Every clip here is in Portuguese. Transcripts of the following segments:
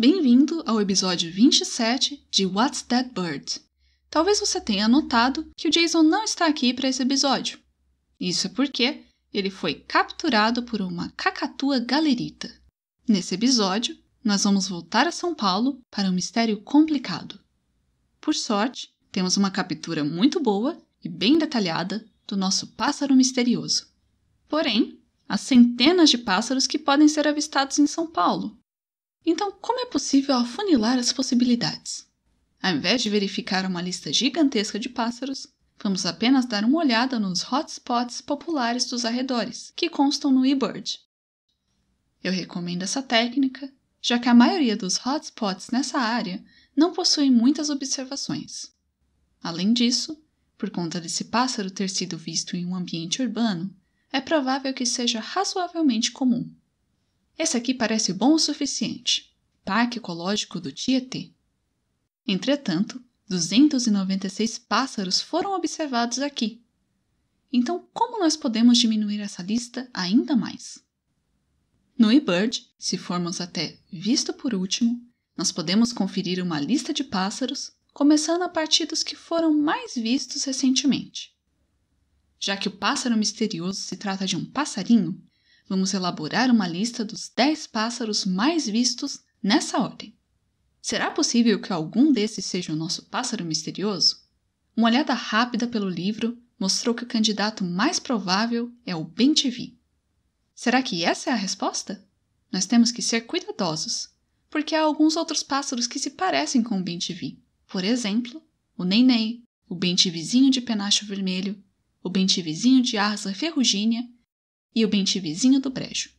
Bem-vindo ao episódio 27 de What's That Bird? Talvez você tenha notado que o Jason não está aqui para esse episódio. Isso é porque ele foi capturado por uma cacatua galerita. Nesse episódio, nós vamos voltar a São Paulo para um mistério complicado. Por sorte, temos uma captura muito boa e bem detalhada do nosso pássaro misterioso. Porém, há centenas de pássaros que podem ser avistados em São Paulo, então, como é possível afunilar as possibilidades? Ao invés de verificar uma lista gigantesca de pássaros, vamos apenas dar uma olhada nos hotspots populares dos arredores, que constam no eBird. Eu recomendo essa técnica, já que a maioria dos hotspots nessa área não possui muitas observações. Além disso, por conta desse pássaro ter sido visto em um ambiente urbano, é provável que seja razoavelmente comum. Esse aqui parece bom o suficiente. Parque Ecológico do Tietê. Entretanto, 296 pássaros foram observados aqui. Então, como nós podemos diminuir essa lista ainda mais? No eBird, se formos até Visto por último, nós podemos conferir uma lista de pássaros, começando a partir dos que foram mais vistos recentemente. Já que o pássaro misterioso se trata de um passarinho, Vamos elaborar uma lista dos 10 pássaros mais vistos nessa ordem. Será possível que algum desses seja o nosso pássaro misterioso? Uma olhada rápida pelo livro mostrou que o candidato mais provável é o Bentivi. Será que essa é a resposta? Nós temos que ser cuidadosos, porque há alguns outros pássaros que se parecem com o Bentivi. Por exemplo, o Neném, o Bentivizinho de penacho vermelho, o Bentivizinho de asa ferrugínea e o bentivizinho do brejo.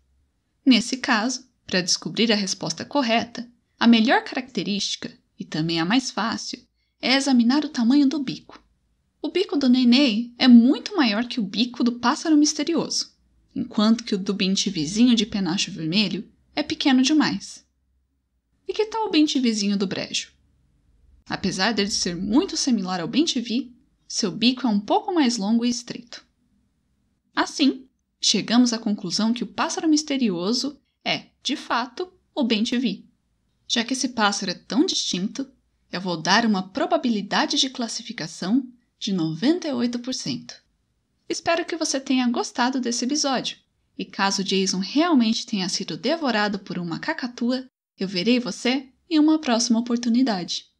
Nesse caso, para descobrir a resposta correta, a melhor característica, e também a mais fácil, é examinar o tamanho do bico. O bico do neném é muito maior que o bico do pássaro misterioso, enquanto que o do bentivizinho de penacho vermelho é pequeno demais. E que tal o bentivizinho do brejo? Apesar dele ser muito similar ao bentivi, seu bico é um pouco mais longo e estreito. Assim, Chegamos à conclusão que o pássaro misterioso é, de fato, o Bentivi. Já que esse pássaro é tão distinto, eu vou dar uma probabilidade de classificação de 98%. Espero que você tenha gostado desse episódio. E caso Jason realmente tenha sido devorado por uma cacatua, eu verei você em uma próxima oportunidade.